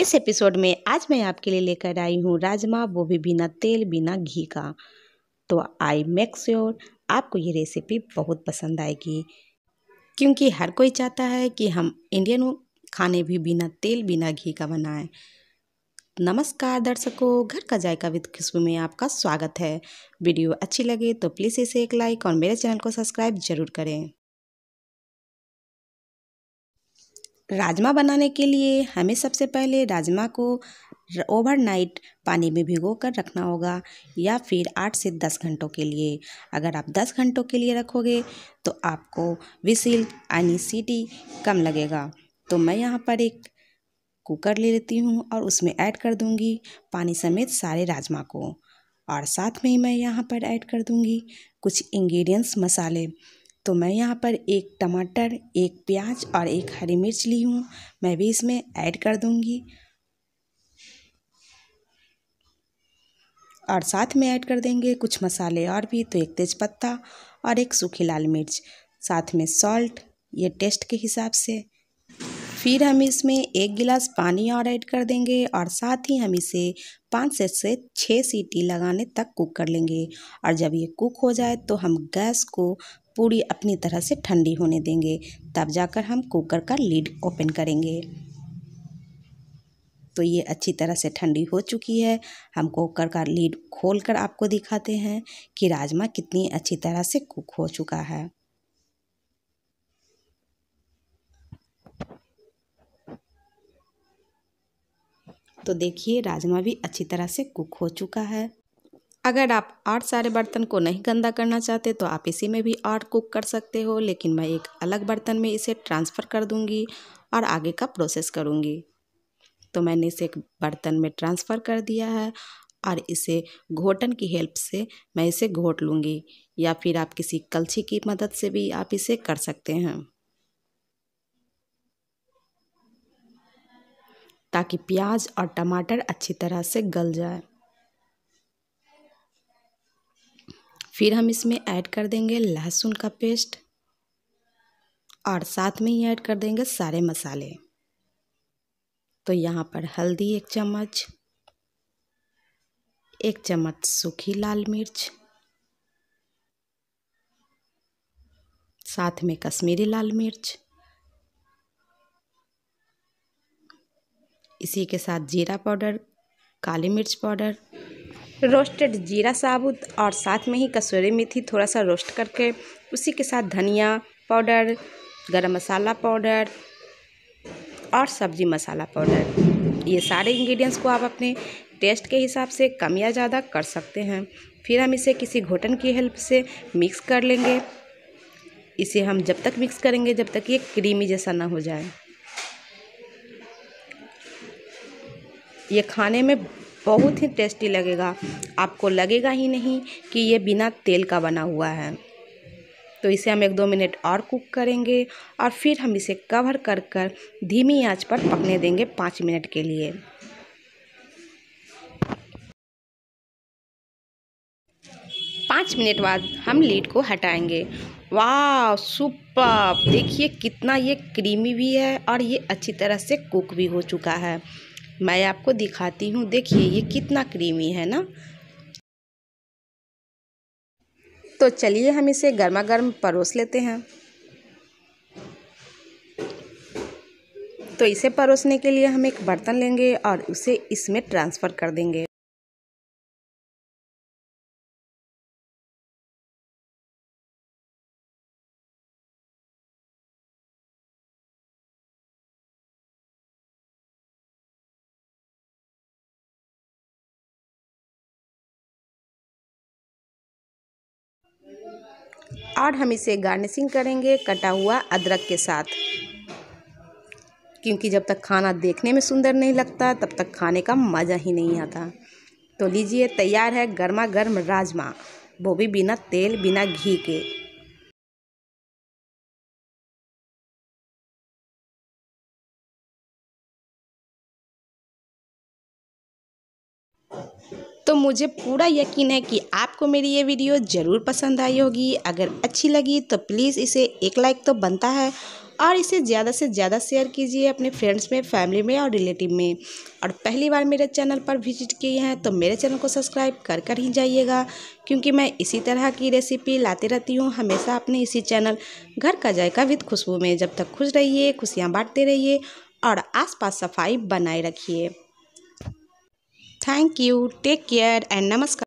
इस एपिसोड में आज मैं आपके लिए लेकर आई हूँ राजमा वो भी बिना तेल बिना घी का तो आई मेक श्योर आपको ये रेसिपी बहुत पसंद आएगी क्योंकि हर कोई चाहता है कि हम इंडियन खाने भी बिना तेल बिना घी का बनाएं नमस्कार दर्शकों घर का जायका विद खुशबू में आपका स्वागत है वीडियो अच्छी लगे तो प्लीज़ इसे एक लाइक और मेरे चैनल को सब्सक्राइब जरूर करें राजमा बनाने के लिए हमें सबसे पहले राजमा को ओवरनाइट पानी में भिगो कर रखना होगा या फिर आठ से दस घंटों के लिए अगर आप दस घंटों के लिए रखोगे तो आपको विसिल यानी सीटी कम लगेगा तो मैं यहाँ पर एक कुकर ले लेती हूँ और उसमें ऐड कर दूँगी पानी समेत सारे राजमा को और साथ में ही मैं यहाँ पर ऐड कर दूँगी कुछ इंग्रेडिएंट्स मसाले तो मैं यहाँ पर एक टमाटर एक प्याज और एक हरी मिर्च ली हूँ मैं भी इसमें ऐड कर दूँगी और साथ में ऐड कर देंगे कुछ मसाले और भी तो एक तेज़पत्ता और एक सूखी लाल मिर्च साथ में सॉल्ट ये टेस्ट के हिसाब से फिर हम इसमें एक गिलास पानी और ऐड कर देंगे और साथ ही हम इसे पाँच से से छः सीटी लगाने तक कुक कर लेंगे और जब ये कुक हो जाए तो हम गैस को पूरी अपनी तरह से ठंडी होने देंगे तब जाकर हम कुकर का लीड ओपन करेंगे तो ये अच्छी तरह से ठंडी हो चुकी है हम कुकर का लीड खोल कर आपको दिखाते हैं कि राजमा कितनी अच्छी तरह से कुक हो चुका है तो देखिए राजमा भी अच्छी तरह से कुक हो चुका है अगर आप और सारे बर्तन को नहीं गंदा करना चाहते तो आप इसी में भी और कुक कर सकते हो लेकिन मैं एक अलग बर्तन में इसे ट्रांसफ़र कर दूंगी और आगे का प्रोसेस करूंगी तो मैंने इसे एक बर्तन में ट्रांसफ़र कर दिया है और इसे घोटन की हेल्प से मैं इसे घोट लूँगी या फिर आप किसी कलछी की मदद से भी आप इसे कर सकते हैं ताकि प्याज और टमाटर अच्छी तरह से गल जाए फिर हम इसमें ऐड कर देंगे लहसुन का पेस्ट और साथ में ही ऐड कर देंगे सारे मसाले तो यहाँ पर हल्दी एक चम्मच एक चम्मच सूखी लाल मिर्च साथ में कश्मीरी लाल मिर्च इसी के साथ जीरा पाउडर काली मिर्च पाउडर रोस्टेड जीरा साबुत और साथ में ही कसूरी मेथी थोड़ा सा रोस्ट करके उसी के साथ धनिया पाउडर गरम मसाला पाउडर और सब्जी मसाला पाउडर ये सारे इंग्रेडिएंट्स को आप अपने टेस्ट के हिसाब से कम या ज़्यादा कर सकते हैं फिर हम इसे किसी घोटन की हेल्प से मिक्स कर लेंगे इसे हम जब तक मिक्स करेंगे जब तक ये क्रीमी जैसा ना हो जाए ये खाने में बहुत ही टेस्टी लगेगा आपको लगेगा ही नहीं कि ये बिना तेल का बना हुआ है तो इसे हम एक दो मिनट और कुक करेंगे और फिर हम इसे कवर कर कर धीमी आंच पर पकने देंगे पाँच मिनट के लिए पाँच मिनट बाद हम लीड को हटाएंगे वाह सुपर देखिए कितना ये क्रीमी भी है और ये अच्छी तरह से कुक भी हो चुका है मैं आपको दिखाती हूँ देखिए ये कितना क्रीमी है ना तो चलिए हम इसे गर्मा गर्म परोस लेते हैं तो इसे परोसने के लिए हम एक बर्तन लेंगे और उसे इसमें ट्रांसफ़र कर देंगे और हम इसे गार्निशिंग करेंगे कटा हुआ अदरक के साथ क्योंकि जब तक खाना देखने में सुंदर नहीं लगता तब तक खाने का मज़ा ही नहीं आता तो लीजिए तैयार है गर्मा गर्म राजमा वो भी बिना तेल बिना घी के तो मुझे पूरा यकीन है कि आपको मेरी ये वीडियो ज़रूर पसंद आई होगी अगर अच्छी लगी तो प्लीज़ इसे एक लाइक तो बनता है और इसे ज़्यादा से ज़्यादा शेयर कीजिए अपने फ्रेंड्स में फैमिली में और रिलेटिव में और पहली बार मेरे चैनल पर विजिट किए हैं तो मेरे चैनल को सब्सक्राइब कर कर ही जाइएगा क्योंकि मैं इसी तरह की रेसिपी लाते रहती हूँ हमेशा अपने इसी चैनल घर का जायका विद खुशबू में जब तक खुश रहिए खुशियाँ बांटते रहिए और आसपास सफाई बनाए रखिए Thank you. Take care and namaskar.